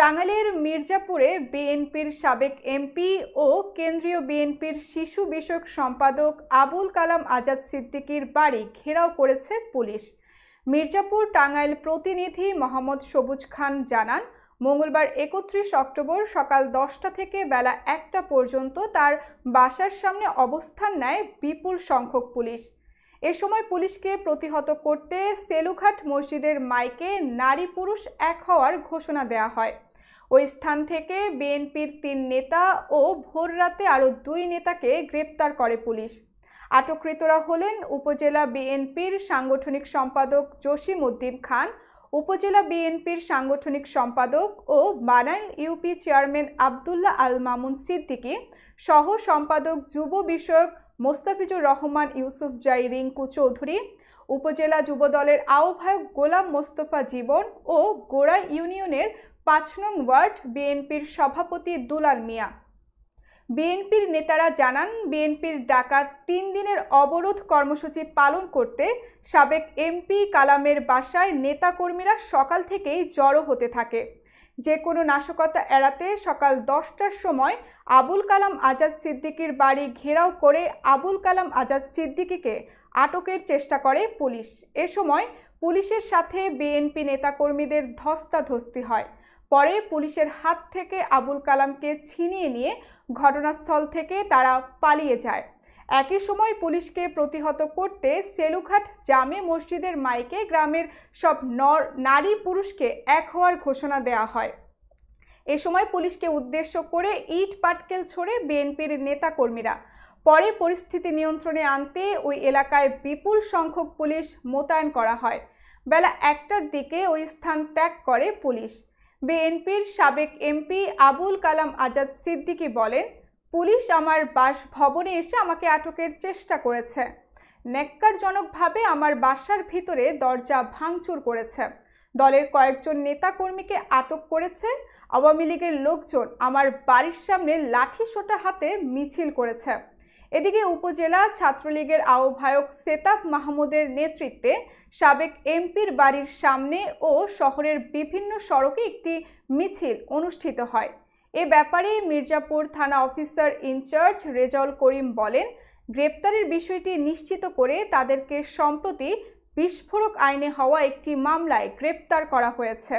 টাঙ্গাইলের মির্জাপুরে বিএনপির সাবেক এমপি ও কেন্দ্রীয় বিএনপির শিশু বিষয়ক সম্পাদক আবুল কালাম আজাদ সিদ্দিকির বাড়ি ঘেরাও করেছে পুলিশ মির্জাপুর টাঙ্গাইল প্রতিনিধি মোহাম্মদ সবুজ খান জানান মঙ্গলবার একত্রিশ অক্টোবর সকাল দশটা থেকে বেলা একটা পর্যন্ত তার বাসার সামনে অবস্থান নেয় বিপুল সংখ্যক পুলিশ এ সময় পুলিশকে প্রতিহত করতে সেলুঘাট মসজিদের মাইকে নারী পুরুষ এক হওয়ার ঘোষণা দেয়া হয় ওই স্থান থেকে বিএনপির তিন নেতা ও ভোররাতে আরও দুই নেতাকে গ্রেপ্তার করে পুলিশ আটককৃতরা হলেন উপজেলা বিএনপির সাংগঠনিক সম্পাদক জসিম উদ্দিন খান উপজেলা বিএনপির সাংগঠনিক সম্পাদক ও বানাইল ইউপি চেয়ারম্যান আবদুল্লাহ আল মামুন সিদ্দিকী সহ সম্পাদক যুব বিষয়ক মোস্তাফিজুর রহমান ইউসুফ জাই রিঙ্কু চৌধুরী উপজেলা যুবদলের আহ্বায়ক গোলাম মোস্তফা জীবন ও গোড়া ইউনিয়নের পাঁচ নং ওয়ার্ড বিএনপির সভাপতি দুলাল মিয়া বিএনপির নেতারা জানান বিএনপির ডাকা তিন দিনের অবরোধ কর্মসূচি পালন করতে সাবেক এমপি কালামের বাসায় নেতাকর্মীরা সকাল থেকেই জড়ো হতে থাকে যে কোনো নাশকতা এড়াতে সকাল দশটার সময় আবুল কালাম আজাদ সিদ্দিকির বাড়ি ঘেরাও করে আবুল কালাম আজাদ সিদ্দিকিকে আটকের চেষ্টা করে পুলিশ এ সময় পুলিশের সাথে বিএনপি নেতাকর্মীদের ধস্তাধস্তি হয় পরে পুলিশের হাত থেকে আবুল কালামকে ছিনিয়ে নিয়ে ঘটনাস্থল থেকে তারা পালিয়ে যায় একই সময় পুলিশকে প্রতিহত করতে সেলুঘাট জামে মসজিদের মাইকে গ্রামের সব নর নারী পুরুষকে এক হওয়ার ঘোষণা দেয়া হয় এ সময় পুলিশকে উদ্দেশ্য করে ইট পাটকেল ছড়ে বিএনপির নেতাকর্মীরা পরে পরিস্থিতি নিয়ন্ত্রণে আনতে ওই এলাকায় বিপুল সংখ্যক পুলিশ মোতায়েন করা হয় বেলা একটার দিকে ওই স্থান ত্যাগ করে পুলিশ বিএনপির সাবেক এমপি আবুল কালাম আজাদ সিদ্দিকী বলেন পুলিশ আমার বাস ভবনে এসে আমাকে আটকের চেষ্টা করেছে ন্যাক্কারজনকভাবে আমার বাসার ভিতরে দরজা ভাঙচুর করেছে দলের কয়েকজন নেতাকর্মীকে আটক করেছে আওয়ামী লীগের লোকজন আমার বাড়ির সামনে লাঠি সোটা হাতে মিছিল করেছে এদিকে উপজেলা ছাত্রলীগের আহ্বায়ক সেতাব মাহমুদের নেতৃত্বে সাবেক এমপির বাড়ির সামনে ও শহরের বিভিন্ন সড়কে একটি মিছিল অনুষ্ঠিত হয় এ ব্যাপারে মির্জাপুর থানা অফিসার ইনচার্জ রেজল করিম বলেন গ্রেপ্তারের বিষয়টি নিশ্চিত করে তাদেরকে সম্প্রতি বিস্ফোরক আইনে হওয়া একটি মামলায় গ্রেপ্তার করা হয়েছে